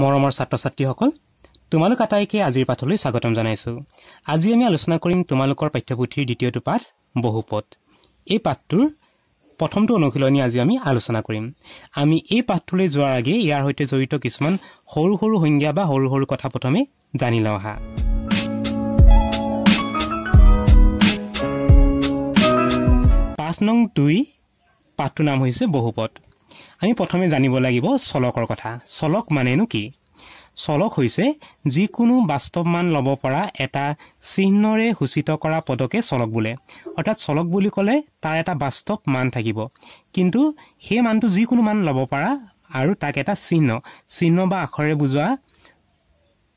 মৰমৰ ছাত্ৰ ছাত্ৰীসকল তোমালোক আটাইকে আজিৰ পাঠলৈ স্বাগতম জনাইছোঁ আজি আমি আলোচনা কৰিম তোমালোকৰ পাঠ্যপুথিৰ দ্বিতীয়টো পাঠ বহুপথ এই পাঠটোৰ প্ৰথমটো অনুশীলনী আজি আমি আলোচনা কৰিম আমি এই পাঠটোলৈ যোৱাৰ আগেয়ে ইয়াৰ সৈতে জড়িত কিছুমান সৰু সৰু সংজ্ঞা বা সৰু সৰু কথা প্ৰথমে জানি লওঁ আহা পাঠ নং দুই পাঠটোৰ নাম হৈছে বহুপথ আমি প্ৰথমে জানিব লাগিব চলকৰ কথা চলক মানেনো কি চলক হৈছে যিকোনো বাস্তৱমান ল'ব পৰা এটা চিহ্নৰে সূচিত কৰা পদকে চলক বোলে অৰ্থাৎ চলক বুলি ক'লে তাৰ এটা বাস্তৱ মান থাকিব কিন্তু সেই মানটো যিকোনো মান ল'ব পৰা আৰু তাক এটা চিহ্ন চিহ্ন বা আখৰে বুজোৱা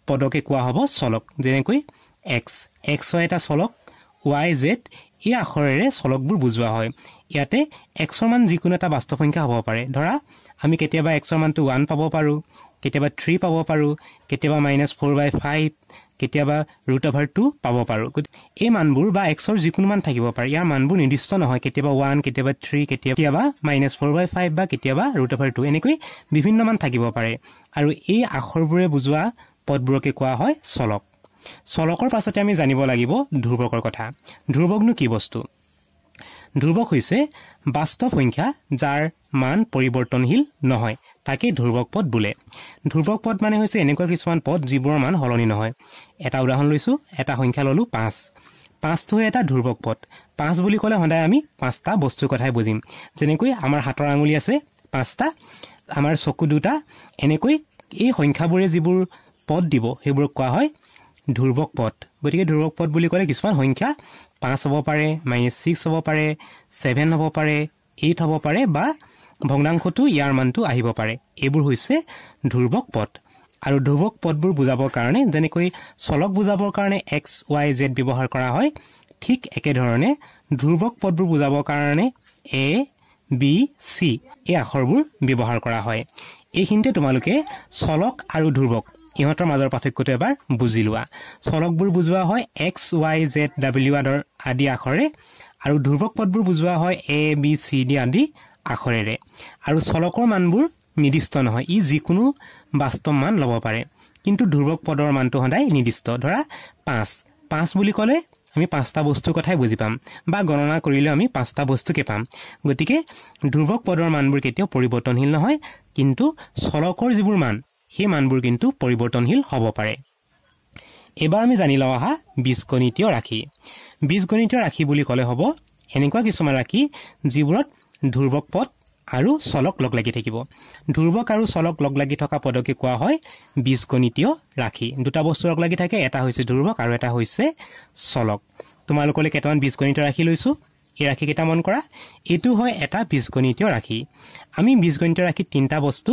পদকে কোৱা হ'ব চলক যেনেকৈ এক্স এক্সৰ এটা চলক ৱাই জেদ এই আখৰেৰে চলকবোৰ বুজোৱা হয় ইয়াতে এক্সৰ মান যিকোনো এটা বাস্তৱ সংখ্যা হ'ব পাৰে ধৰা আমি কেতিয়াবা এক্সৰ মানটো ওৱান পাব পাৰোঁ কেতিয়াবা থ্ৰী পাব পাৰোঁ কেতিয়াবা মাইনাছ ফ'ৰ বাই ফাইভ কেতিয়াবা ৰুট অভাৰ টু পাব পাৰোঁ গতিকে এই মানবোৰ বা এক্সৰ যিকোনো মান থাকিব পাৰে ইয়াৰ মানবোৰ নিৰ্দিষ্ট নহয় কেতিয়াবা ওৱান কেতিয়াবা থ্ৰী কেতিয়াবা মাইনাছ ফ'ৰ বাই ফাইভ বা কেতিয়াবা ৰুট অভাৰ টু এনেকৈ বিভিন্ন মান থাকিব পাৰে আৰু এই আখৰবোৰে বুজোৱা পদবোৰকে কোৱা হয় চলক চলকৰ পাছতে আমি জানিব লাগিব ধ্ৰুৱকৰ কথা ধ্ৰুৱকনো কি বস্তু ধ্ৰুৱক হৈছে বাস্তৱ সংখ্যা যাৰ মান পৰিৱৰ্তনশীল নহয় তাকেই ধ্ৰুৱক পদ বোলে ধ্ৰুৱক পদ মানে হৈছে এনেকুৱা কিছুমান পদ যিবোৰৰ মান সলনি নহয় এটা উদাহৰণ লৈছোঁ এটা সংখ্যা ললোঁ পাঁচ পাঁচটো হৈ এটা ধ্ৰুৱক পদ পাঁচ বুলি ক'লে সদায় আমি পাঁচটা বস্তুৰ কথাই বুজিম যেনেকৈ আমাৰ হাতৰ আঙুলি আছে পাঁচটা আমাৰ চকু দুটা এনেকৈ এই সংখ্যাবোৰে যিবোৰ পদ দিব সেইবোৰক কোৱা হয় ধ্ৰুৱক পথ গতিকে ধ্ৰুৱক পথ বুলি ক'লে কিছুমান সংখ্যা পাঁচ হ'ব পাৰে মাইনাছ ছিক্স হ'ব পাৰে ছেভেন হ'ব পাৰে এইট হ'ব পাৰে বা ভগ্নাংশটো ইয়াৰ মানটো আহিব পাৰে এইবোৰ হৈছে ধ্ৰুৱক পথ আৰু ধ্ৰুৱক পথবোৰ বুজাবৰ কাৰণে যেনেকৈ চলক বুজাবৰ কাৰণে এক্স ৱাই জেড ব্যৱহাৰ কৰা হয় ঠিক একেধৰণে ধ্ৰুৱক পথবোৰ বুজাবৰ কাৰণে এ বি চি এই আখৰবোৰ ব্যৱহাৰ কৰা হয় এইখিনিতে তোমালোকে চলক আৰু ধ্ৰুৱক ইহঁতৰ মাজৰ পাৰ্থক্যটো এবাৰ বুজি লোৱা চলকবোৰ বুজোৱা হয় এক্স ৱাই জেড ডাব্লিউ আদৰ আদি আখৰে আৰু ধ্ৰুৱক পদবোৰ বুজোৱা হয় এ বি চি ডি আদি আখৰেৰে আৰু চলকৰ মানবোৰ নিৰ্দিষ্ট নহয় ই যিকোনো বাস্তৱ মান ল'ব পাৰে কিন্তু ধ্ৰুৱক পদৰ মানটো সদায় নিৰ্দিষ্ট ধৰা পাঁচ পাঁচ বুলি ক'লে আমি পাঁচটা বস্তুৰ কথাই বুজি পাম বা গণনা কৰিলেও আমি পাঁচটা বস্তুকে পাম গতিকে ধ্ৰুৱক পদৰ মানবোৰ কেতিয়াও পৰিৱৰ্তনশীল নহয় কিন্তু চলকৰ যিবোৰ মান সেই মানবোৰ কিন্তু পৰিৱৰ্তনশীল হ'ব পাৰে এইবাৰ আমি জানি লওঁ অহা বীজগণিতীয় ৰাশি বীজগণিতীয় ৰাশি বুলি ক'লে হ'ব এনেকুৱা কিছুমান ৰাশি যিবোৰত ধ্ৰুৱক পথ আৰু চলক লগ লাগি থাকিব ধ্ৰুৱক আৰু চলক লগ লাগি থকা পদকে কোৱা হয় বীজগণিতীয় ৰাশি দুটা বস্তু লগ লাগি থাকে এটা হৈছে ধ্ৰুৱক আৰু এটা হৈছে চলক তোমালোকলৈ কেইটামান বীজগণিত ৰাখি লৈছোঁ এই ৰাশিকেইটা মন কৰা এইটো হয় এটা বীজগণিতীয় ৰাশি আমি বীজগণিত ৰাখি তিনিটা বস্তু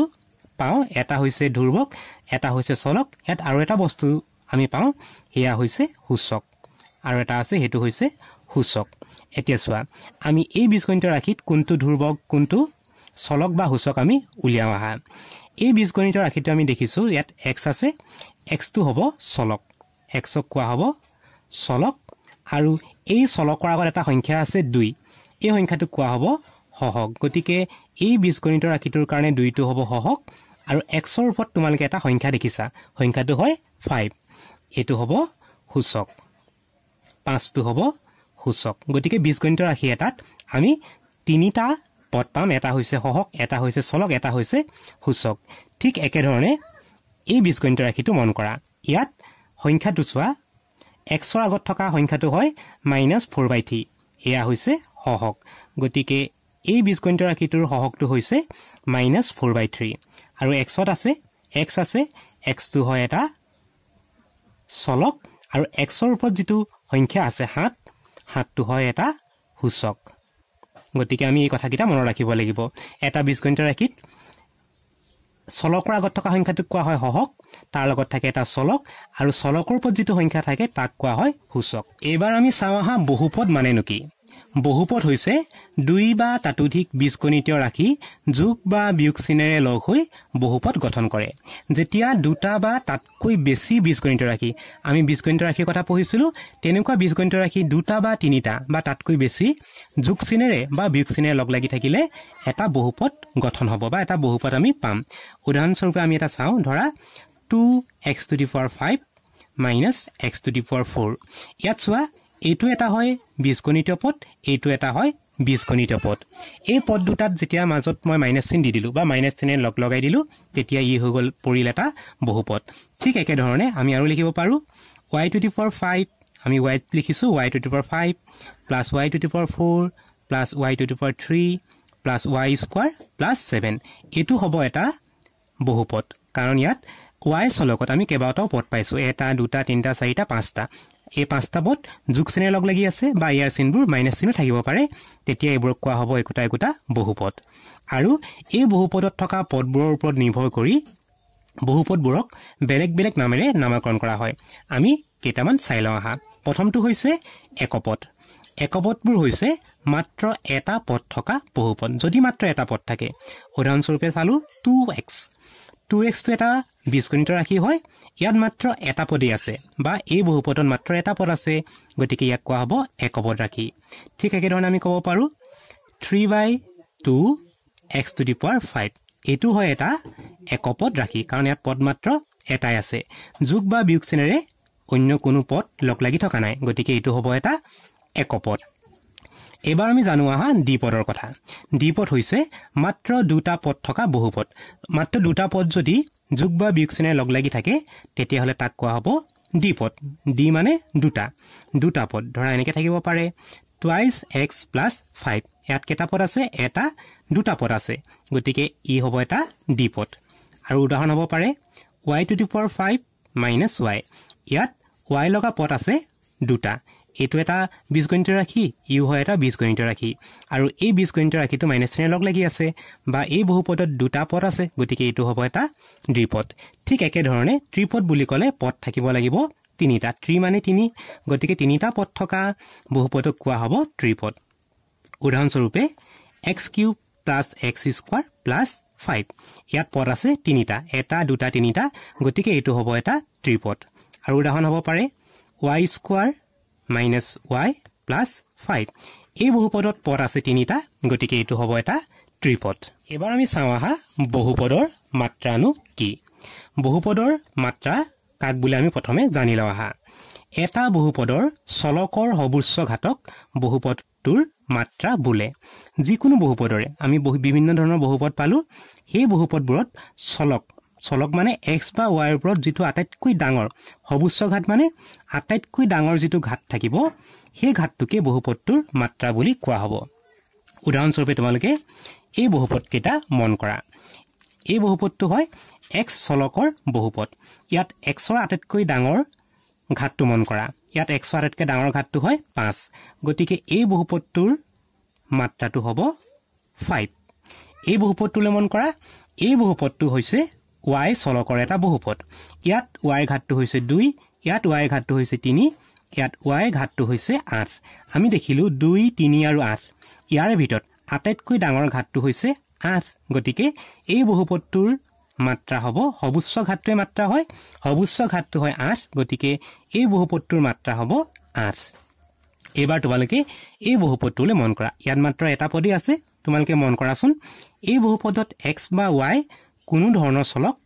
পাওঁ এটা হৈছে ধ্ৰুৱক এটা হৈছে চলক ইয়াত আৰু এটা বস্তু আমি পাওঁ সেয়া হৈছে সূচক আৰু এটা আছে সেইটো হৈছে সূচক এতিয়া চোৱা আমি এই বীজগণিত ৰাশিত কোনটো ধ্ৰুৱক কোনটো চলক বা সূচক আমি উলিয়াওঁ আহা এই বীজগণিত ৰাশিটো আমি দেখিছোঁ ইয়াত এক্স আছে এক্সটো হ'ব চলক এক্সক কোৱা হ'ব চলক আৰু এই চলকৰ আগত এটা সংখ্যা আছে দুই এই সংখ্যাটোক কোৱা হ'ব সহক গতিকে এই বীজগণিতৰ ৰাশিটোৰ কাৰণে দুইটো হ'ব সহক আৰু এক্সৰ ওপৰত তোমালোকে এটা সংখ্যা দেখিছা সংখ্যাটো হয় ফাইভ এইটো হ'ব সূচক পাঁচটো হ'ব সূচক গতিকে বীজগণিতৰ ৰাশি এটাত আমি তিনিটা পদ পাম এটা হৈছে সহক এটা হৈছে চলক এটা হৈছে সূচক ঠিক একেধৰণে এই গণিত ৰাশিটো মন কৰা ইয়াত সংখ্যাটো চোৱা এক্সৰ আগত থকা সংখ্যাটো হয় মাইনাছ ফ'ৰ বাই থ্ৰী এয়া হৈছে সহক গতিকে এই বীজগণিত ৰাশিটোৰ সহকটো হৈছে মাইনাছ ফ'ৰ বাই থ্ৰী আৰু এক্সত আছে এক্স আছে এক্সটো হয় এটা চলক আৰু এক্সৰ ওপৰত যিটো সংখ্যা আছে সাত সাতটো হয় এটা সূচক গতিকে আমি এই কথাকেইটা মনত ৰাখিব লাগিব এটা বীজগণিত ৰাশিত চলকৰ আগত থকা সংখ্যাটোক কোৱা হয় সহক তাৰ লগত থাকে এটা চলক আৰু চলকৰ ওপৰত যিটো সংখ্যা থাকে তাক কোৱা হয় সূচক এইবাৰ আমি চাওঁ আহা বহুপদ মানেনো কি বহুপথ হৈছে দুই বা তাতোধিক বীজগণিতীয় ৰাশি যোগ বা চিনেৰে লগ হৈ বহুপথ গঠন কৰে যেতিয়া দুটা বা তাতকৈ বেছি বীজগণিত ৰাশি আমি বীজগণিত ৰাশিৰ কথা পঢ়িছিলোঁ তেনেকুৱা বীজগণিত ৰাশি দুটা বা তিনিটা বা তাতকৈ বেছি যোগচিনেৰে বা চিনেৰে লগ লাগি থাকিলে এটা বহুপথ গঠন হ'ব বা এটা বহুপথ আমি পাম উদাহৰণস্বৰূপে আমি এটা চাওঁ ধৰা two X to the for five minus X to the for four ইয়াত চোৱা এইটো এটা হয় বীজগণিতীয় পথ এইটো এটা হয় বীজগণিতীয় পথ এই পথ দুটাত যেতিয়া মাজত মই মাইনাছ চিন দি দিলোঁ বা মাইনাছ চিনে লগ লগাই দিলোঁ তেতিয়া ই হৈ গ'ল পৰিল এটা বহু পথ ঠিক একেধৰণে আমি আৰু লিখিব পাৰোঁ ৱাই টুৱেণ্টি ফ'ৰ ফাইভ আমি ৱাইত লিখিছোঁ Y twenty four five plus Y twenty four four plus Y twenty four three plus Y square plus seven এইটো হ'ব এটা বহু পথ কাৰণ ইয়াত ৱাই চলকত আমি কেইবাটাও পদ পাইছোঁ এটা দুটা তিনিটা চাৰিটা পাঁচটা এই পাঁচটা পথ যোগ চেনে লগ লাগি আছে বা ইয়াৰ চিনবোৰ মাইনাছ চিনো থাকিব পাৰে তেতিয়া এইবোৰক কোৱা হ'ব একোটা একোটা বহুপথ আৰু এই বহুপদত থকা পদবোৰৰ ওপৰত নিৰ্ভৰ কৰি বহুপদবোৰক বেলেগ বেলেগ নামেৰে নামাকৰণ কৰা হয় আমি কেইটামান চাই লওঁ আহা প্ৰথমটো হৈছে একপথ একপথবোৰ হৈছে মাত্ৰ এটা পথ থকা বহুপথ যদি মাত্ৰ এটা পথ থাকে উদাহৰণস্বৰূপে চালোঁ টু এক্স টু এক্সটো এটা বীজগণিত ৰাশি হয় ইয়াত মাত্ৰ এটা পদেই আছে বা এই বহুপদত মাত্ৰ এটা পদ আছে গতিকে ইয়াক কোৱা হ'ব একপদ ৰাশি ঠিক একেধৰণে আমি ক'ব পাৰোঁ three by two X to the power five এইটো হয় এটা একপদ ৰাশি কাৰণ ইয়াত পদ মাত্ৰ এটাই আছে যোগ বা বিয়োগ চেনেৰে অন্য কোনো পদ লগ লাগি থকা নাই গতিকে এইটো হ'ব এটা একপদ এইবাৰ আমি জানো আহা ডি পদৰ কথা ডি দ্বিপদ হৈছে মাত্ৰ দুটা পদ থকা বহুপদ মাত্ৰ দুটা পদ যদি যোগ বা বিয়োগ বিয়োগচেনে লগ লাগি থাকে তেতিয়াহ'লে তাক কোৱা হ'ব ডি দ্বিপদ ডি মানে দুটা দুটা পদ ধৰা এনেকৈ থাকিব পাৰে টুৱাইচ এক্স প্লাছ ফাইভ ইয়াত কেইটা পদ আছে এটা দুটা পদ আছে গতিকে ই হ'ব এটা ডি দ্বিপদ আৰু উদাহৰণ হ'ব পাৰে Y to the power five minus Y ইয়াত ৱাই লগা পদ আছে দুটা এইটো এটা বীজগণিত ৰাশি ইউ হয় এটা বীজগণিত ৰাশি আৰু এই বিছ বীজগণিত ৰাশিটো মাইনাছ চিনে লগ লাগি আছে বা এই বহু পদত দুটা পদ আছে গতিকে এইটো হ'ব এটা দ্বিপদ ঠিক একেধৰণে ত্ৰিপদ বুলি ক'লে পদ থাকিব লাগিব তিনিটা ত্ৰি মানে তিনি গতিকে তিনিটা পদ থকা বহু বহুপদক কোৱা হ'ব ত্ৰিপদ উদাহৰণস্বৰূপে X cube plus x square plus five ইয়াত পদ আছে তিনিটা এটা দুটা তিনিটা গতিকে এইটো হ'ব এটা ত্ৰিপদ আৰু উদাহৰণ হ'ব পাৰে Y square minus Y plus five এই বহুপদত পদ আছে তিনিটা গতিকে এইটো হ'ব এটা ত্ৰিপদ এইবাৰ আমি চাওঁ আহা বহুপদৰ মাত্ৰানো কি বহুপদৰ মাত্ৰা কাক বুলি আমি প্ৰথমে জানি লওঁ আহা এটা বহুপদৰ চলকৰ সৰ্বোচ্চ ঘাতক বহুপদটোৰ মাত্ৰা বোলে যিকোনো বহুপদৰে আমি বহু বিভিন্ন ধৰণৰ বহুপদ পালোঁ সেই বহুপদবোৰত চলক চলক মানে এক্স বা ৱাইৰ ওপৰত যিটো আটাইতকৈ ডাঙৰ সৰ্বোচ্চ ঘাট মানে আটাইতকৈ ডাঙৰ যিটো ঘাট থাকিব সেই ঘাটটোকে বহুপদটোৰ মাত্ৰা বুলি কোৱা হ'ব উদাহৰণস্বৰূপে তোমালোকে এই বহুপদকেইটা মন কৰা এই বহুপদটো হয় এক্স চলকৰ বহুপদ ইয়াত এক্সৰ আটাইতকৈ ডাঙৰ ঘাটটো মন কৰা ইয়াত এক্সৰ আটাইতকৈ ডাঙৰ ঘাটটো হয় পাঁচ গতিকে এই বহুপদটোৰ মাত্ৰাটো হ'ব ফাইভ এই বহুপদটোলৈ মন কৰা এই বহুপদটো হৈছে ৱাই চলকৰ এটা বহুপদ ইয়াত ৱাইৰ ঘাটটো হৈছে দুই ইয়াত ৱাইৰ ঘাটটো হৈছে তিনি ইয়াত ৱাই ঘাটটো হৈছে আঠ আমি দেখিলোঁ দুই তিনি আৰু আঠ ইয়াৰে ভিতৰত আটাইতকৈ ডাঙৰ ঘাটটো হৈছে আঠ গতিকে এই বহুপদটোৰ মাত্ৰা হ'ব সৰ্বোচ্চ ঘাটটোৱে মাত্ৰা হয় সৰ্বোচ্চ ঘাটটো হয় আঠ গতিকে এই বহুপদটোৰ মাত্ৰা হ'ব আঠ এইবাৰ তোমালোকে এই বহুপদটোলৈ মন কৰা ইয়াত মাত্ৰ এটা পদেই আছে তোমালোকে মন কৰাচোন এই বহুপদত এক্স বা ৱাই কোনো ধৰণৰ চলক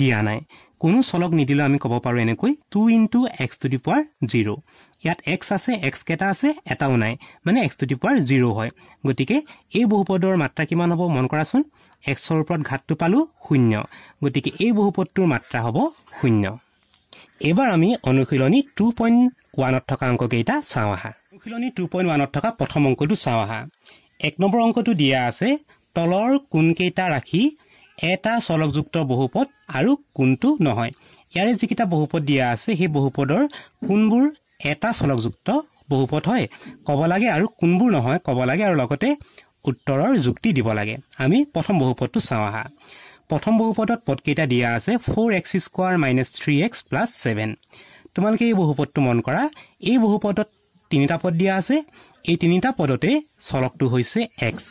দিয়া নাই কোনো চলক নিদিলেও আমি ক'ব পাৰোঁ এনেকৈ two in two X to the power zero' ইয়াত এক্স আছে এক্স কেইটা আছে এটাও নাই মানে x to the power zero' হয় গতিকে এই বহুপদৰ মাত্ৰা কিমান হ'ব মন কৰাচোন এক্সৰ ওপৰত ঘাটটো পালোঁ শূন্য গতিকে এই বহুপদটোৰ মাত্ৰা হ'ব শূন্য এইবাৰ আমি অনুশীলনী টু পইণ্ট ওৱানত থকা অংককেইটা চাওঁ আহা অনুশীলনী টু পইণ্ট ওৱানত থকা প্ৰথম অংকটো চাওঁ আহা এক নম্বৰ অংকটো দিয়া আছে তলৰ কোনকেইটা ৰাখি এটা চলকযুক্ত বহুপদ আৰু কোনটো নহয় ইয়াৰে যিকেইটা বহুপদ দিয়া আছে সেই বহুপদৰ কোনবোৰ এটা চলকযুক্ত বহুপদ হয় ক'ব লাগে আৰু কোনবোৰ নহয় ক'ব লাগে আৰু লগতে উত্তৰৰ যুক্তি দিব লাগে আমি প্ৰথম বহুপদটো চাওঁ আহা প্ৰথম বহুপদত পদকেইটা দিয়া আছে four x square minus three x plus seven তোমালোকে এই বহুপদটো মন কৰা এই বহুপদত তিনিটা পদ দিয়া আছে এই তিনিটা পদতে চলকটো হৈছে এক্স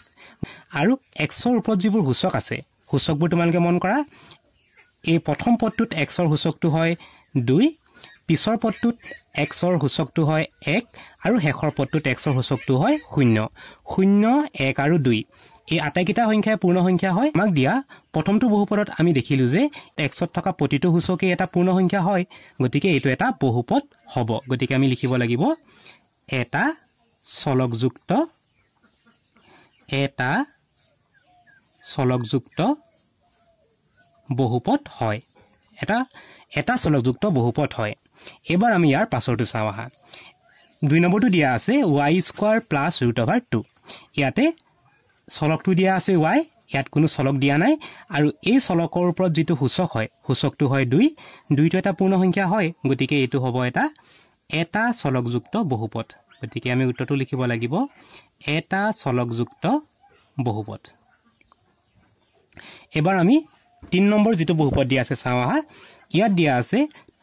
আৰু এক্সৰ ওপৰত যিবোৰ সূচক আছে সূচকবোৰ তোমালোকে মন কৰা এই প্ৰথম পদটোত এক্সৰ সূচকটো হয় দুই পিছৰ পদটোত এক্সৰ সূচকটো হয় এক আৰু শেষৰ পদটোত এক্সৰ সূচকটো হয় শূন্য শূন্য এক আৰু দুই এই আটাইকেইটা সংখ্যাই পূৰ্ণ সংখ্যা হয় আমাক দিয়া প্ৰথমটো বহুপদত আমি দেখিলোঁ যে এক্সত থকা প্ৰতিটো সূচকেই এটা পূৰ্ণ সংখ্যা হয় গতিকে এইটো এটা বহুপদ হ'ব গতিকে আমি লিখিব লাগিব এটা চলকযুক্ত এটা চলকযুক্ত বহুপদ হয় এটা এটা চলকযুক্ত বহুপথ হয় এইবাৰ আমি ইয়াৰ পাছৰটো চাওঁ আহা দুই নম্বৰটো দিয়া আছে y square plus root over two ইয়াতে চলকটো দিয়া আছে ৱাই ইয়াত কোনো চলক দিয়া নাই আৰু এই চলকৰ ওপৰত যিটো সূচক হয় সূচকটো হয় দুই দুইটো এটা পূৰ্ণ সংখ্যা হয় গতিকে এইটো হ'ব এটা এটা চলকযুক্ত বহুপথ গতিকে আমি উত্তৰটো লিখিব লাগিব এটা চলকযুক্ত বহুপথ এবাৰ আমি তিনি নম্বৰ যিটো বহুপদ দিয়া আছে চাওঁ আহা ইয়াত দিয়া আছে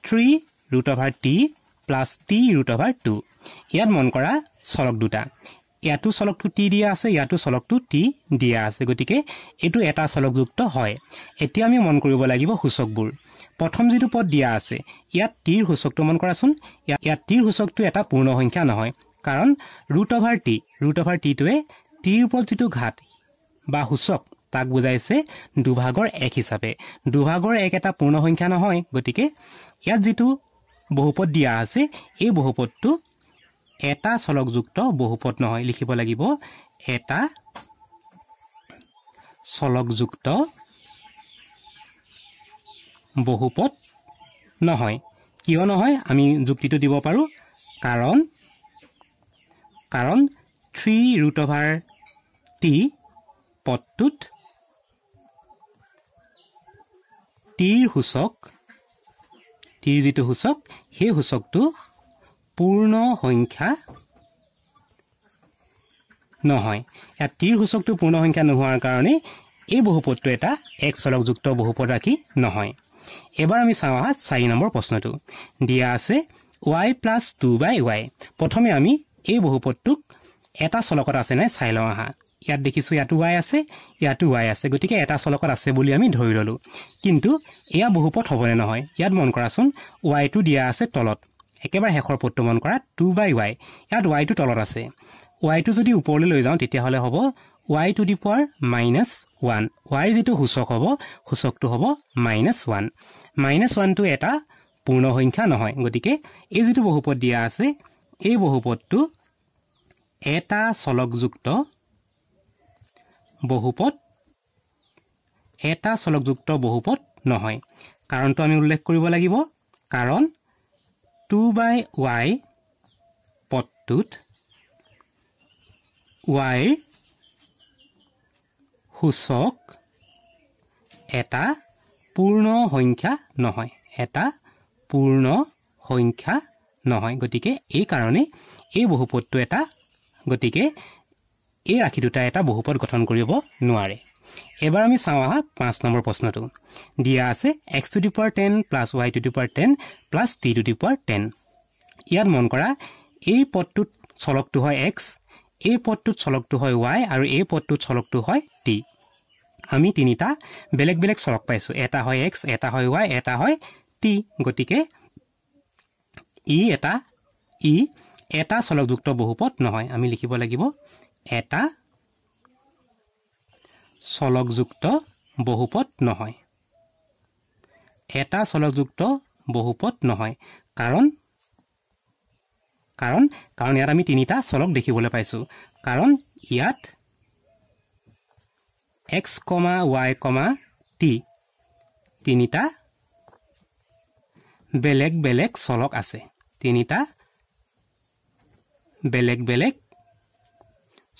three root over t plus t root over two ইয়াত মন কৰা চলক দুটা ইয়াতো চলকটো টি দিয়া আছে ইয়াতো চলকটো টি দিয়া আছে গতিকে এইটো এটা চলকযুক্ত হয় এতিয়া আমি মন কৰিব লাগিব সূচকবোৰ প্ৰথম যিটো পদ দিয়া আছে ইয়াত টিৰ সূচকটো মন কৰাচোন ইয়াত ইয়াত টিৰ সূচকটো এটা পূৰ্ণ সংখ্যা নহয় কাৰণ root over t root over টিটোৱে টিৰ ওপৰত যিটো ঘাট বা সূচক তাক বুজাইছে দুভাগৰ এক হিচাপে দুভাগৰ এক এটা পূৰ্ণ সংখ্যা নহয় গতিকে ইয়াত যিটো বহুপদ দিয়া আছে এই বহুপদটো এটা চলকযুক্ত বহুপদ নহয় লিখিব লাগিব এটা চলকযুক্ত বহুপদ নহয় কিয় নহয় আমি যুক্তিটো দিব পাৰোঁ কাৰণ কাৰণ থ্ৰী ৰুট অভাৰ টি পদটোত তিৰ সূচক তিৰ যিটো সূচক সেই সূচকটো পূৰ্ণ সংখ্যা নহয় ইয়াত তিৰ সূচকটো পূৰ্ণ সংখ্যা নোহোৱাৰ কাৰণে এই বহুপদটো এটা এক চলকযুক্ত বহুপদ ৰাখি নহয় এবাৰ আমি চাওঁ আহা চাৰি নম্বৰ প্ৰশ্নটো দিয়া আছে y plus two by y প্ৰথমে আমি এই বহুপদটোক এটা চলকত আছে নাই চাই লওঁ আহা ইয়াত দেখিছোঁ ইয়াতো ৱাই আছে ইয়াতো ৱাই আছে গতিকে এটা চলকত আছে বুলি আমি ধৰি ললোঁ কিন্তু এয়া বহুপথ হ'বনে নহয় ইয়াত মন কৰাচোন ৱাইটো দিয়া আছে তলত একেবাৰে শেষৰ পথটো মন কৰা টু বাই ৱাই ইয়াত ৱাইটো তলত আছে ৱাইটো যদি ওপৰলৈ লৈ যাওঁ তেতিয়াহ'লে হ'ব ৱাই টু দি পোৱাৰ মাইনাছ ওৱান ৱাইৰ যিটো সূচক হ'ব সূচকটো হ'ব মাইনাছ ওৱান মাইনাছ ওৱানটো এটা পূৰ্ণ সংখ্যা নহয় গতিকে এই যিটো বহুপথ দিয়া আছে এই বহুপথটো এটা চলকযুক্ত বহুপদ এটা চলকযুক্ত বহুপদ নহয় কাৰণটো আমি উল্লেখ কৰিব লাগিব কাৰণ টু বাই ৱাই পদটোত ৱাইৰ সূচক এটা পূৰ্ণ সংখ্যা নহয় এটা পূৰ্ণ সংখ্যা নহয় গতিকে এইকাৰণে এই বহুপদটো এটা গতিকে এই ৰাশি দুটাই এটা বহুপদ গঠন কৰিব নোৱাৰে এবাৰ আমি চাওঁ আহা পাঁচ নম্বৰ প্ৰশ্নটো দিয়া আছে x to the power ten plus y to the power ten plus t to the power ten ইয়াত মন কৰা এই পদটোত চলকটো হয় এক্স এই পদটোত চলকটো হয় ৱাই আৰু এই পদটোত চলকটো হয় টি আমি তিনিটা বেলেগ বেলেগ চলক পাইছোঁ এটা হয় এক্স এটা হয় ৱাই এটা হয় টি গতিকে ই এটা ই এটা চলকযুক্ত বহুপথ নহয় আমি লিখিব লাগিব এটা চলকযুক্ত বহুপদ নহয় এটা চলকযুক্ত বহুপদ নহয় কাৰণ কাৰণ কাৰণ ইয়াত আমি তিনিটা চলক দেখিবলৈ পাইছোঁ কাৰণ ইয়াত x comma y comma t তিনিটা বেলেগ বেলেগ চলক আছে তিনিটা বেলেগ বেলেগ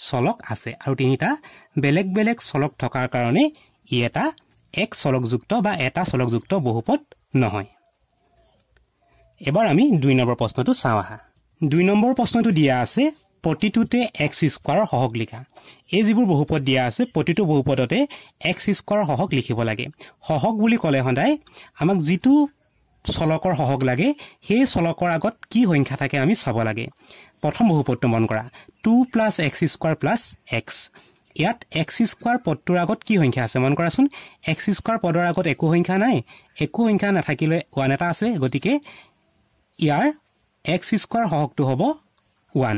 চলক আছে আৰু তিনিটা বেলেগ বেলেগ চলক থকাৰ কাৰণে ই এটা এক চলকযুক্ত বা এটা চলকযুক্ত বহুপদ নহয় এবাৰ আমি দুই নম্বৰ প্ৰশ্নটো চাওঁ আহা দুই নম্বৰ প্ৰশ্নটো দিয়া আছে প্ৰতিটোতে এক্স স্কোৱাৰৰ সহক লিখা এই যিবোৰ বহুপদ দিয়া আছে প্ৰতিটো বহুপদতে এক্স স্কোৱাৰৰ সহক লিখিব লাগে সহক বুলি ক'লে সদায় আমাক যিটো চলকৰ সহগ লাগে সেই চলকৰ আগত কি সংখ্যা থাকে আমি চাব লাগে প্ৰথম বহুপদটো মন কৰা two plus x square plus x ইয়াত এক্স স্কোৱাৰ পদটোৰ আগত কি সংখ্যা আছে মন কৰাচোন এক্স স্কোৱাৰ পদৰ আগত একো সংখ্যা নাই একো সংখ্যা নাথাকিলে ওৱান এটা আছে গতিকে ইয়াৰ এক্স স্কুৱাৰ সহগটো হ'ব ওৱান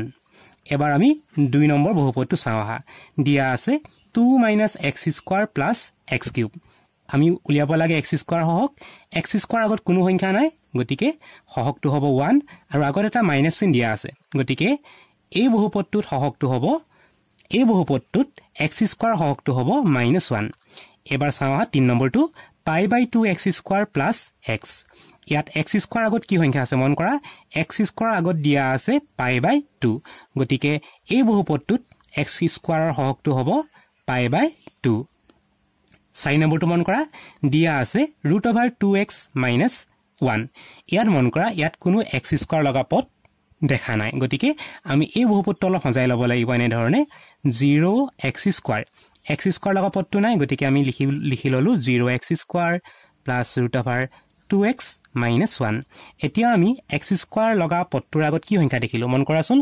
এবাৰ আমি দুই নম্বৰ বহুপদটো চাওঁ আহা দিয়া আছে two minus x square plus x cube আমি উলিয়াব লাগে এক্স স্কোৱাৰ সহক এক্স স্কোৱাৰ আগত কোনো সংখ্যা নাই গতিকে সহকটো হ'ব ওৱান আৰু আগত এটা মাইনাছ চিন দিয়া আছে গতিকে এই বহুপদটোত সহকটো হ'ব এই বহুপদটোত এক্স স্কোৱাৰ সহকটো হ'ব মাইনাছ ওৱান এইবাৰ চাওঁ আহ তিনি নম্বৰটো pi by two x square plus x ইয়াত এক্স স্কোৱাৰ আগত কি সংখ্যা আছে মন কৰা এক্স স্কোৱাৰ আগত দিয়া আছে পাই বাই টু গতিকে এই বহুপদটোত এক্স স্কোৱাৰৰ সহকটো হ'ব পাই বাই টু চাৰি নম্বৰটো মন কৰা দিয়া আছে root over two x minus one ইয়াত মন কৰা ইয়াত কোনো এক্স স্কোৱাৰ লগা পথ দেখা নাই গতিকে আমি এই বহুপুত্ৰ অলপ সজাই ল'ব লাগিব এনেধৰণে zero' x square x square লগা পথটো নাই গতিকে আমি লিখি লিখি ল'লোঁ zero' x square plus root over two x minus one এতিয়া আমি এক্স স্কোৱাৰ লগা পথটোৰ আগত কি সংখ্যা দেখিলোঁ মন কৰাচোন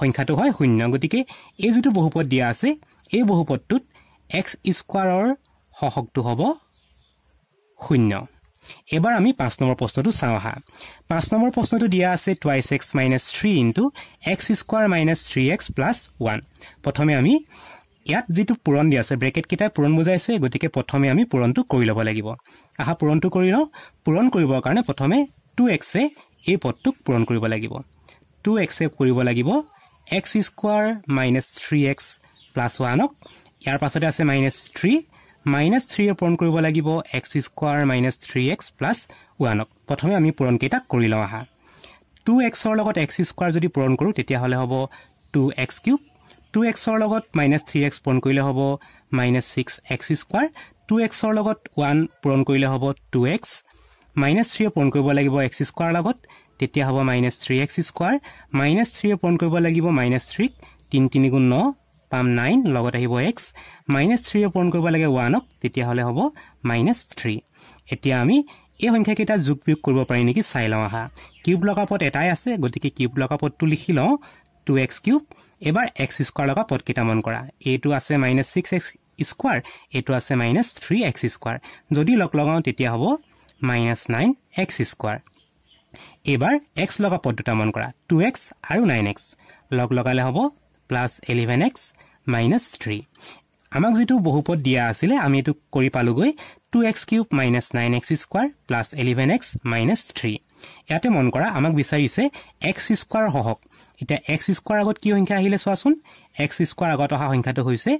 সংখ্যাটো হয় শূন্য গতিকে এই যিটো বহুপদ দিয়া আছে এই বহুপথটোত এক্স স্কোৱাৰৰ সশক্তটো হ'ব শূন্য এইবাৰ আমি পাঁচ নম্বৰ প্ৰশ্নটো চাওঁ আহা পাঁচ নম্বৰ প্ৰশ্নটো দিয়া আছে twice x minus three into x square minus three x plus one প্ৰথমে আমি ইয়াত যিটো পূৰণ দিয়া আছে ব্ৰেকেটকেইটাই পূৰণ বুজাইছে গতিকে প্ৰথমে আমি পূৰণটো কৰি ল'ব লাগিব আহা পূৰণটো কৰি লওঁ পূৰণ কৰিবৰ কাৰণে প্ৰথমে টু এক্সে এই পদটোক পূৰণ কৰিব লাগিব টু এক্সে কৰিব লাগিব x square minus three x plus ওৱানক ইয়াৰ পাছতে আছে মাইনাছ থ্ৰী মাইনাছ থ্ৰীয়ে পূৰণ কৰিব লাগিব x square minus three x plus ওৱানক প্ৰথমে আমি পূৰণকেইটা কৰি লওঁ আহা টু এক্সৰ লগত এক্স স্কোৱাৰ যদি পূৰণ কৰোঁ তেতিয়াহ'লে হ'ব টু এক্স কিউব টু এক্সৰ লগত মাইনাছ থ্ৰী এক্স পূৰণ কৰিলে হ'ব minus six x square two এক্সৰ লগত ওৱান পূৰণ কৰিলে হ'ব টু এক্স মাইনাছ থ্ৰীয়ে পূৰণ কৰিব লাগিব এক্স স্কুৱাৰ লগত তেতিয়া হ'ব minus three x square minus থ্ৰীয়ে পূৰণ কৰিব লাগিব মাইনাছ থ্ৰীক তিনি তিনি গুণ ন পাম নাইন লগত আহিব এক্স মাইনাছ থ্ৰীৰে পূৰণ কৰিব লাগে ওৱানক তেতিয়াহ'লে হ'ব মাইনাছ থ্ৰী এতিয়া আমি এই সংখ্যাকেইটা যোগ বিয়োগ কৰিব পাৰি নেকি চাই লওঁ আহা কিউব লগা পথ এটাই আছে গতিকে কিউব লগা পদটো লিখি লওঁ টু এক্স কিউব এইবাৰ এক্স স্কোৱাৰ লগা পথকেইটা মন কৰা এইটো আছে মাইনাছ ছিক্স এক্স স্কুৱাৰ এইটো আছে মাইনাছ থ্ৰী এক্স স্কুৱাৰ যদি লগ লগাওঁ তেতিয়া হ'ব মাইনাছ নাইন এক্স স্কুৱাৰ এইবাৰ এক্স লগা পদ দুটা মন কৰা টু এক্স আৰু নাইন এক্স লগ লগালে হ'ব plus eleven x minus three আমাক যিটো বহুপদ দিয়া আছিলে আমি এইটো কৰি পালোগৈ two x cube minus nine x square plus eleven x minus three ইয়াতে মন কৰা আমাক বিচাৰিছে এক্স স্কোৱাৰ সহক এতিয়া এক্স স্কোৱাৰ আগত কি সংখ্যা আহিলে চোৱাচোন এক্স স্কোৱাৰ আগত অহা সংখ্যাটো হৈছে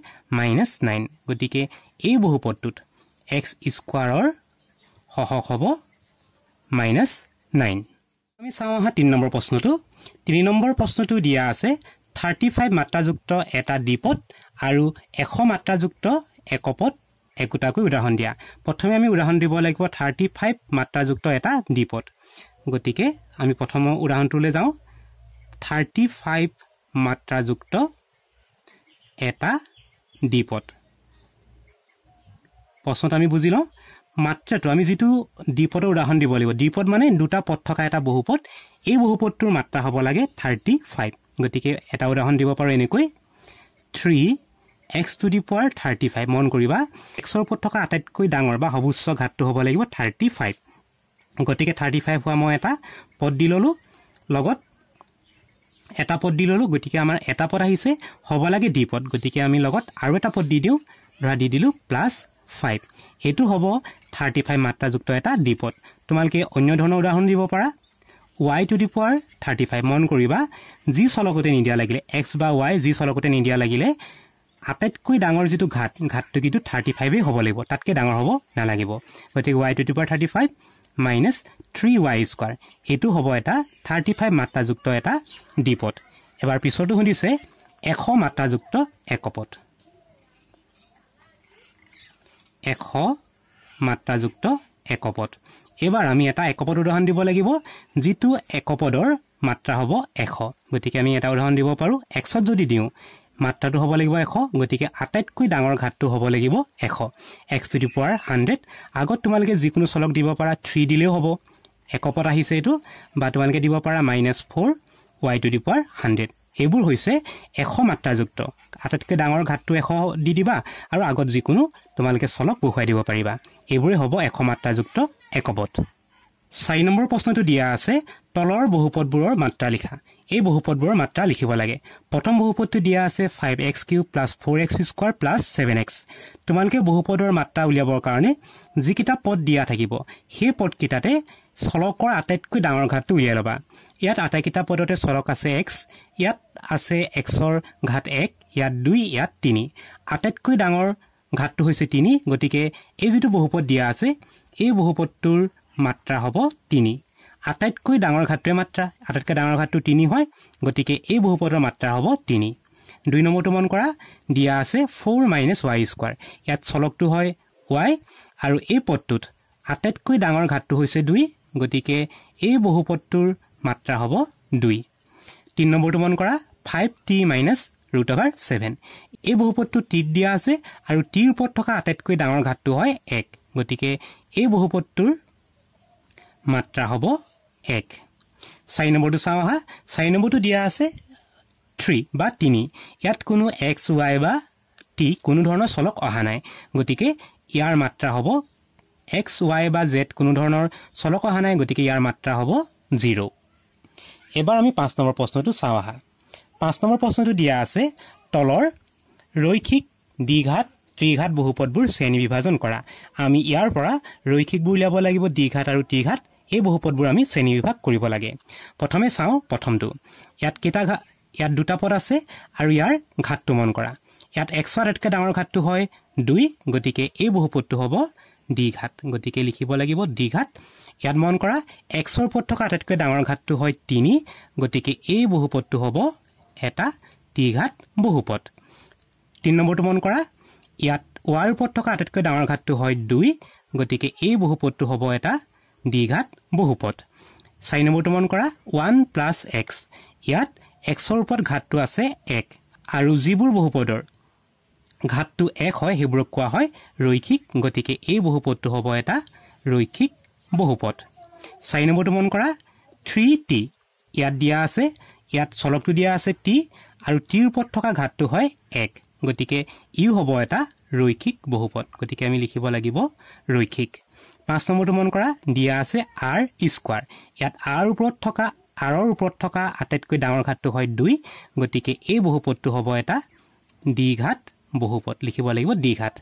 মাইনাছ নাইন গতিকে এই বহুপদটোত এক্স স্কুৱাৰৰ সহক হ'ব মাইনাছ নাইন আমি চাওঁ অহা তিনি নম্বৰ প্ৰশ্নটো তিনি নম্বৰ প্ৰশ্নটো দিয়া আছে থাৰ্টি ফাইভ মাত্ৰাযুক্ত এটা দ্বীপত আৰু এশ মাত্ৰাযুক্ত একপত একোটাকৈ উদাহৰণ দিয়া প্ৰথমে আমি উদাহৰণ দিব লাগিব থাৰ্টি ফাইভ মাত্ৰাযুক্ত এটা দ্বীপত গতিকে আমি প্ৰথম উদাহৰণটোলৈ যাওঁ থাৰ্টি ফাইভ মাত্ৰাযুক্ত এটা দ্বীপত প্ৰশ্নত আমি বুজি লওঁ মাত্ৰাটো আমি যিটো দ্বীপতৰ উদাহৰণ দিব লাগিব দ্বীপত মানে দুটা পথ থকা এটা বহুপথ এই বহুপথটোৰ মাত্ৰা হ'ব লাগে থাৰ্টি ফাইভ গতিকে এটা উদাহৰণ দিব পাৰোঁ এনেকৈ three x to the power thirty five মন কৰিবা এক্সৰ ওপৰত থকা আটাইতকৈ ডাঙৰ বা সৰ্বোচ্চ ঘাটটো হ'ব লাগিব থাৰ্টি ফাইভ গতিকে থাৰ্টি ফাইভ হোৱা মই এটা পদ দি ল'লোঁ লগত এটা পদ দি ল'লোঁ গতিকে আমাৰ এটা পদ আহিছে হ'ব লাগে দ্বি পদ গতিকে আমি লগত আৰু এটা পদ দি দিওঁ ধৰা দি দিলোঁ প্লাছ ফাইভ এইটো হ'ব থাৰ্টি ফাইভ মাত্ৰাযুক্ত এটা দ্বি তোমালোকে অন্য ধৰণৰ উদাহৰণ দিব পাৰা Y to the power thirty five মন কৰিবা যি চলকতে নিদিয়া লাগিলে এক্স বা ৱাই যি চলকতে নিদিয়া লাগিলে আটাইতকৈ ডাঙৰ যিটো ঘাট ঘাটটো কিন্তু থাৰ্টি ফাইভেই হ'ব লাগিব তাতকৈ ডাঙৰ হ'ব নালাগিব গতিকে Y to the power thirty five minus three y square এইটো হ'ব এটা থাৰ্টি ফাইভ মাত্ৰাযুক্ত এটা দ্বীপত এবাৰ পিছতো সুধিছে এশ মাত্ৰাযুক্ত একপদ এশ মাত্ৰাযুক্ত একপথ এইবাৰ আমি এটা একপদ উদাহৰণ দিব লাগিব যিটো একপদৰ মাত্ৰা হ'ব এশ গতিকে আমি এটা উদাহৰণ দিব পাৰোঁ এক্সত যদি দিওঁ মাত্ৰাটো হ'ব লাগিব এশ গতিকে আটাইতকৈ ডাঙৰ ঘাটটো হ'ব লাগিব এশ x to the power hundred আগত তোমালোকে যিকোনো চলক দিব পাৰা থ্ৰী দিলেও হ'ব একপদ আহিছে এইটো বা তোমালোকে দিব পাৰা minus four y to the power hundred এইবোৰ হৈছে এশ মাত্ৰাযুক্ত আটাইতকৈ ডাঙৰ ঘাটটো এশ দি দিবা আৰু আগত যিকোনো তোমালোকে চলক বহুৱাই দিব পাৰিবা এইবোৰেই হ'ব এশ মাত্ৰাযুক্ত একপথ চাৰি নম্বৰ প্ৰশ্নটো দিয়া আছে তলৰ বহুপদবোৰৰ মাত্ৰা লিখা এই বহুপদবোৰৰ মাত্ৰা লিখিব লাগে প্ৰথম বহুপদটো দিয়া আছে five x cube plus four x square plus seven x তোমালোকে বহুপদৰ মাত্ৰা উলিয়াবৰ কাৰণে যিকেইটা পদ দিয়া থাকিব সেই পদকেইটাতে চলকৰ আটাইতকৈ ডাঙৰ ঘাটটো উলিয়াই ল'বা ইয়াত আটাইকেইটা পদতে চলক আছে এক্স ইয়াত আছে এক্সৰ ঘাট এক ইয়াত দুই ইয়াত তিনি আটাইতকৈ ডাঙৰ ঘাটটো হৈছে তিনি গতিকে এই যিটো বহুপদ দিয়া আছে এই বহুপদটোৰ মাত্ৰা হ'ব তিনি আটাইতকৈ ডাঙৰ ঘাটটোৱে মাত্ৰা আটাইতকৈ ডাঙৰ ঘাটটো তিনি হয় গতিকে এই বহুপদৰ মাত্ৰা হ'ব তিনি দুই নম্বৰটো মন কৰা দিয়া আছে ফ'ৰ মাইনাছ ৱাই স্কোৱাৰ ইয়াত চলকটো হয় ৱাই আৰু এই পদটোত আটাইতকৈ ডাঙৰ ঘাটটো হৈছে দুই গতিকে এই বহুপদটোৰ মাত্ৰা হ'ব দুই তিনি নম্বৰটো মন কৰা five t minus root over seven এই বহুপদটো টিত দিয়া আছে আৰু টিৰ ওপৰত থকা আটাইতকৈ ডাঙৰ ঘাটটো হয় এক গতিকে এই বহুপদটোৰ মাত্ৰা হ'ব এক চাৰি নম্বৰটো চাওঁ অহা চাৰি নম্বৰটো দিয়া আছে থ্ৰী বা তিনি ইয়াত কোনো এক্স ৱাই বা টি কোনো ধৰণৰ চলক অহা নাই গতিকে ইয়াৰ মাত্ৰা হ'ব এক্স ৱাই বা জেড কোনো ধৰণৰ চলক অহা নাই গতিকে ইয়াৰ মাত্ৰা হ'ব জিৰ' এবাৰ আমি পাঁচ নম্বৰ প্ৰশ্নটো চাওঁ আহা পাঁচ নম্বৰ প্ৰশ্নটো দিয়া আছে তলৰ ৰৈক্ষিক দ্বিঘাত ত্ৰিঘাত বহুপদবোৰ শ্ৰেণী বিভাজন কৰা আমি ইয়াৰ পৰা ৰৈক্ষিকবোৰ উলিয়াব লাগিব দ্বিঘাত আৰু ত্ৰিঘাত এই বহুপদবোৰ আমি শ্ৰেণী বিভাগ কৰিব লাগে প্ৰথমে চাওঁ প্ৰথমটো ইয়াত কেইটা ঘাট ইয়াত দুটা পদ আছে আৰু ইয়াৰ ঘাটটো মন কৰা ইয়াত এক্স আটাইতকৈ ডাঙৰ ঘাটটো হয় দুই গতিকে এই বহুপদটো হ'ব দ্বিঘাত গতিকে লিখিব লাগিব দ্বিঘাত ইয়াত মন কৰা এক্সৰ ওপৰত থকা আটাইতকৈ ডাঙৰ ঘাতটো হয় তিনি গতিকে এই বহুপদটো হ'ব এটা ত্ৰিঘাত বহুপদ তিনি নম্বৰটো মন কৰা ইয়াত ৱাইৰ ওপৰত থকা আটাইতকৈ ডাঙৰ ঘাতটো হয় দুই গতিকে এই বহুপদটো হ'ব এটা দ্বিঘাত বহুপদ চাৰি নম্বৰটো মন কৰা ওৱান প্লাছ এক্স ইয়াত এক্সৰ ওপৰত ঘাতটো আছে এক আৰু যিবোৰ বহুপদৰ ঘাটটো এক হয় সেইবোৰক কোৱা হয় ৰৈক্ষিক গতিকে এই বহুপদটো হ'ব এটা ৰৈক্ষিক বহুপদ চাৰি নম্বৰটো মন কৰা থ্ৰী টি ইয়াত দিয়া আছে ইয়াত চলকটো দিয়া আছে টি আৰু টিৰ ওপৰত থকা ঘাটটো হয় এক গতিকে ইও হ'ব এটা ৰৈক্ষিক বহুপদ গতিকে আমি লিখিব লাগিব ৰৈক্ষিক পাঁচ নম্বৰটো মন কৰা দিয়া আছে আৰ স্কোৱাৰ ইয়াত আৰ ওপৰত থকা আৰৰ ওপৰত থকা আটাইতকৈ ডাঙৰ ঘাটটো হয় দুই গতিকে এই বহুপদটো হ'ব এটা দ্বিঘাত বহুপদ লিখিব লাগিব দ্বিঘাত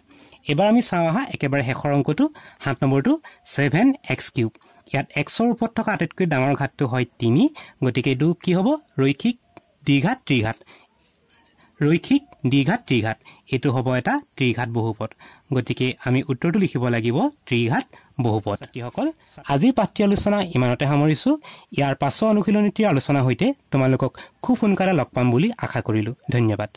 এইবাৰ আমি চাওঁ আহা একেবাৰে শেষৰ অংকটো সাত নম্বৰটো ছেভেন এক্স কিউব ইয়াত এক্সৰ ওপৰত থকা আটাইতকৈ ডাঙৰ ঘাটটো হয় তিনি গতিকে এইটো কি হ'ব ৰৈখিক দ্বিঘাত ত্ৰিঘাত ৰৈখিক দ্বিঘাত ত্ৰিঘাত এইটো হ'ব এটা ত্ৰিঘাত বহুপথ গতিকে আমি উত্তৰটো লিখিব লাগিব ত্ৰিঘাত বহুপথ যিসকল আজিৰ পাঠ্য আলোচনা ইমানতে সামৰিছোঁ ইয়াৰ পাছৰ অনুশীলনীতিৰ আলোচনাৰ সৈতে তোমালোকক খুব সোনকালে লগ পাম বুলি আশা কৰিলোঁ ধন্যবাদ